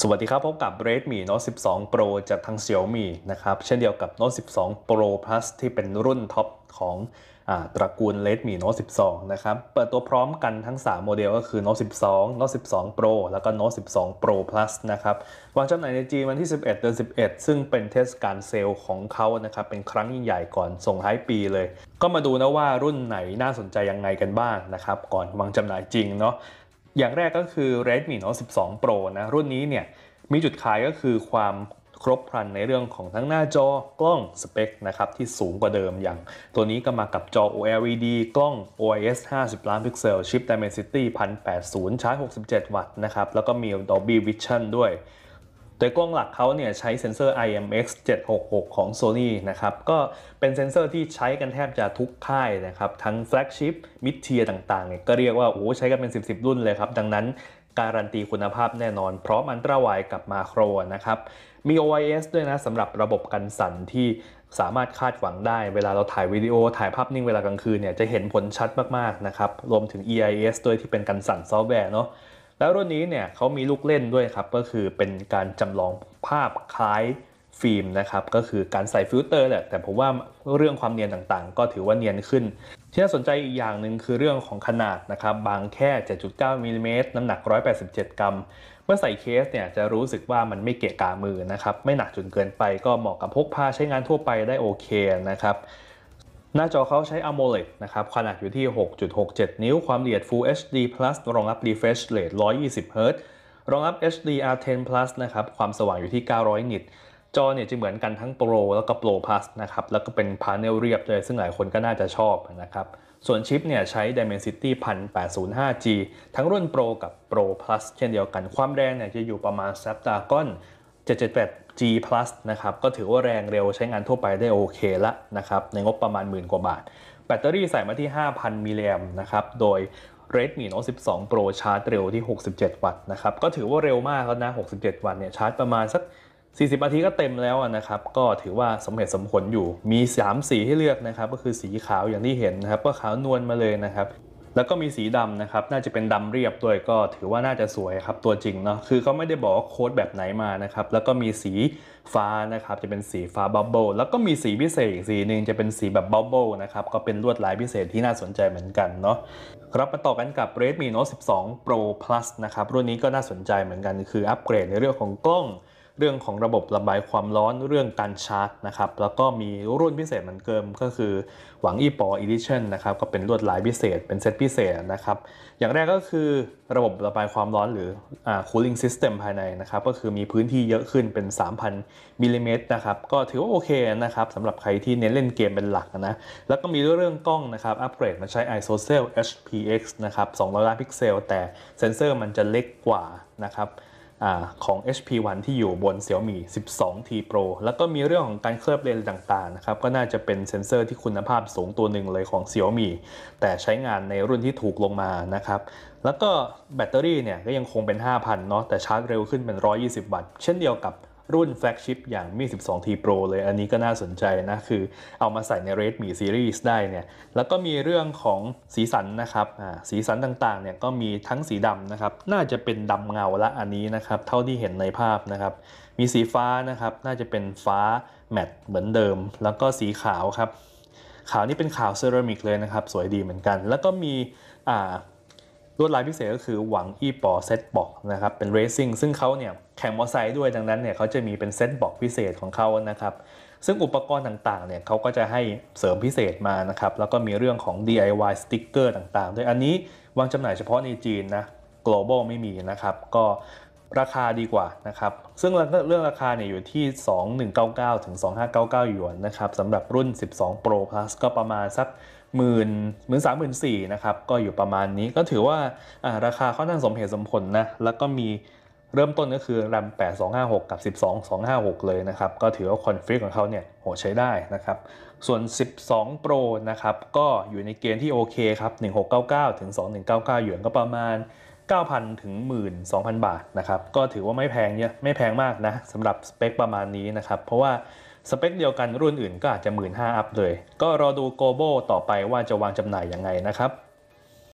สวัสดีครับพบกับ Redmi Note 12 Pro จากทาง Xiaomi นะครับเช่นเดียวกับ Note 12 Pro Plus ที่เป็นรุ่นท็อปของอตระกูล Redmi Note 12 นะครับเปิดตัวพร้อมกันทั้ง3โมเดลก็คือ Note 12 Note 12 Pro แล้วก็ Note 12 Pro Plus นะครับวางจำหน่ายในจีนวันที่ 11เดือน11 ซึ่งเป็นเทศกาลเซลล์ของเขานะครับเป็นครั้งยิ่งใหญ่ก่อนส่งท้ายปีเลย ก็มาดูนะว่ารุ่นไหนน่าสนใจยังไงกันบ้างนะครับก่อนวางจำหน่ายจริงเนาะอย่างแรกก็คือ Redmi Note 12 Pro นะ รุ่นนี้เนี่ยมีจุดขายก็คือความครบครันในเรื่องของทั้งหน้าจอกล้องสเปคนะครับที่สูงกว่าเดิมอย่าง ตัวนี้ก็มากับจอ OLED กล้อง OIS 50 ล้านพิกเซล ชิป Dimensity 1080 ใช้ 67 วัตต์นะครับแล้วก็มี Dolby Vision ด้วยโดยกล้องหลักเขาเนี่ยใช้เซ็นเซอร์ IMX 766ของ Sony นะครับก็เป็นเซ็นเซอร์ที่ใช้กันแทบจะทุกค่ายนะครับทั้งแฟลกชิพมิดเทียต่างๆเนี่ยก็เรียกว่าโอ้ใช้กันเป็น 10บรุ่นเลยครับ ดังนั้นการันตีคุณภาพแน่นอน เพราะมันตราวายกับมาโครนะครับมี OIS ด้วยนะสำหรับระบบกันสั่นที่สามารถคาดหวังได้ เวลาเราถ่ายวิดีโอถ่ายภาพนิ่งเวลากลางคืนเนี่ยจะเห็นผลชัดมากๆนะครับรวมถึง EIS ด้วยที่เป็นกันสั่นซอฟต์แวร์เนาะแล้วรุ่นนี้เนี่ยเขามีลูกเล่นด้วยครับก็คือเป็นการจำลองภาพคล้ายฟิล์มนะครับก็คือการใส่ฟิลเตอร์แหละแต่ผมว่าเรื่องความเนียนต่างๆก็ถือว่าเนียนขึ้น ที่น่าสนใจอีกอย่างหนึ่งคือเรื่องของขนาดนะครับบางแค่7.9มิลลิเมตรน้ำหนัก187 กรัม เมื่อใส่เคสเนี่ยจะรู้สึกว่ามันไม่เกะกะมือนะครับไม่หนักจนเกินไปก็เหมาะกับพกพาใช้งานทั่วไปได้โอเคนะครับหน้าจอเขาใช้ AMOLED นะครับขนาดอยู่ที่ 6.67 นิ้วความละเอียด Full HD Plus รองรับ refresh rate 120 Hz รองรับ HDR10 Plus นะครับความสว่างอยู่ที่ 900นิตจอเนี่ยจะเหมือนกันทั้ง Pro แล้วก็ Pro Plus นะครับแล้วก็เป็นพาเนลเรียบเลยซึ่งหลายคนก็น่าจะชอบนะครับส่วนชิปเนี่ยใช้ Dimensity 1805G ทั้งรุ่น Pro กับ Pro Plus เช่นเดียวกันความแรงเนี่ยจะอยู่ประมาณ Snapdragon 778G Plus นะครับ ก็ถือว่าแรงเร็วใช้งานทั่วไปได้โอเคละนะครับ ในงบประมาณหมื่นกว่าบาท แบตเตอรี่ใส่มาที่ 5,000มิลลิแอมนะครับ โดย Redmi Note 12 Pro ชาร์จเร็วที่ 67 วัตต์นะครับ ก็ถือว่าเร็วมากแล้วนะ 67 วัตต์เนี่ยชาร์จประมาณสัก40นาทีก็เต็มแล้วนะครับ ก็ถือว่าสมเหตุสมผลอยู่ มี 3 สีให้เลือกนะครับ ก็คือสีขาวอย่างที่เห็นนะครับก็ขาวนวลมาเลยนะครับแล้วก็มีสีดำนะครับน่าจะเป็นดำเรียบด้วยก็ถือว่าน่าจะสวยครับตัวจริงเนาะคือเขาไม่ได้บอกโค้ดแบบไหนมานะครับแล้วก็มีสีฟ้านะครับจะเป็นสีฟ้าบับเบิลแล้วก็มีสีพิเศษอีกสีหนึ่งจะเป็นสีแบบบับเบิลนะครับก็เป็นลวดลายพิเศษที่น่าสนใจเหมือนกันเนาะครับมาต่อกันกับ Redmi Note 12 Pro Plus นะครับรุ่นนี้ก็น่าสนใจเหมือนกันคืออัปเกรดในเรื่องของกล้องเรื่องของระบบระบายความร้อนเรื่องการชาร์จนะครับแล้วก็มีรุ่นพิเศษเหมือนเดิมก็คือหวังอีปออีดิชั่นนะครับก็เป็นลวดลายพิเศษเป็นเซตพิเศษนะครับอย่างแรกก็คือระบบระบายความร้อนหรือ cooling system ภายในนะครับก็คือมีพื้นที่เยอะขึ้นเป็น 3,000มิลลิเมตรนะครับก็ถือว่าโอเคนะครับสำหรับใครที่เน้นเล่นเกมเป็นหลักนะแล้วก็มีเรื่องกล้องนะครับอัปเกรดมาใช้ isocell HPX นะครับ200ล้านพิกเซลแต่เซนเซอร์มันจะเล็กกว่านะครับของ HP1 ที่อยู่บน Xiaomi 12T Pro แล้วก็มีเรื่องของการเคลือบเลนส์ต่างๆนะครับ ก็น่าจะเป็นเซ็นเซอร์ที่คุณภาพสูงตัวหนึ่งเลยของ Xiaomi แต่ใช้งานในรุ่นที่ถูกลงมานะครับ แล้วก็แบตเตอรี่เนี่ยก็ยังคงเป็น 5,000 เนาะ แต่ชาร์จเร็วขึ้นเป็น 120 วัตต์เช่นเดียวกับรุ่นแฟลกชิพอย่างมี 12T Pro เลยอันนี้ก็น่าสนใจนะ คือเอามาใส่ใน Redmi Series ได้เนี่ยแล้วก็มีเรื่องของสีสันนะครับสีสันต่างๆเนี่ยก็มีทั้งสีดำนะครับน่าจะเป็นดำเงาละอันนี้นะครับ เท่าที่เห็นในภาพนะครับ มีสีฟ้านะครับน่าจะเป็นฟ้าแมตเหมือนเดิม แล้วก็สีขาวครับ ขาวนี่เป็นขาวเซรามิกเลยนะครับสวยดีเหมือนกัน แล้วก็มีอ่าลวดลายพิเศษก็คือหวังอีปอเซตบอกนะครับเป็นเรซิ่งซึ่งเขาเนี่ยแข่งมอเตอร์ไซค์ด้วยดังนั้นเนี่ยเขาจะมีเป็นเซตบอกพิเศษของเขานะครับซึ่งอุปกรณ์ต่างๆเนี่ยเขาก็จะให้เสริมพิเศษมานะครับแล้วก็มีเรื่องของ DIY สติ๊กเกอร์ต่างๆด้วยอันนี้วางจำหน่ายเฉพาะในจีนนะ global ไม่มีนะครับก็ราคาดีกว่านะครับซึ่งเรื่องราคาเนี่ยอยู่ที่ 2199 ถึง 2599 หยวนนะครับสำหรับรุ่น 12 Pro Plus ก็ประมาณสักหมื่นหมื่นสามหมื่นสี่นะครับ ก็อยู่ประมาณนี้ก็ถือว่าราคาค่อนข้างสมเหตุสมผลนะ แล้วก็มีเริ่มต้นก็คือรม8256 กับ 12256 เลยนะครับ ก็ถือว่าคอนฟิกของเขาเนี่ยโหใช้ได้นะครับ ส่วน 12 Pro นะครับ ก็อยู่ในเกณฑ์ที่โอเคครับ 1699 ถึง 2199 หยวนก็ประมาณ 9,000 ถึง12,000 บาทนะครับ ก็ถือว่าไม่แพงเนี่ยไม่แพงมากนะสำหรับสเปคประมาณนี้นะครับเพราะว่าสเปคเดียวกันรุ่นอื่นก็อาจจะ 15,000อัพเลย ก็รอดู g o b บต่อไปว่าจะวางจำหน่ายยังไงนะครับ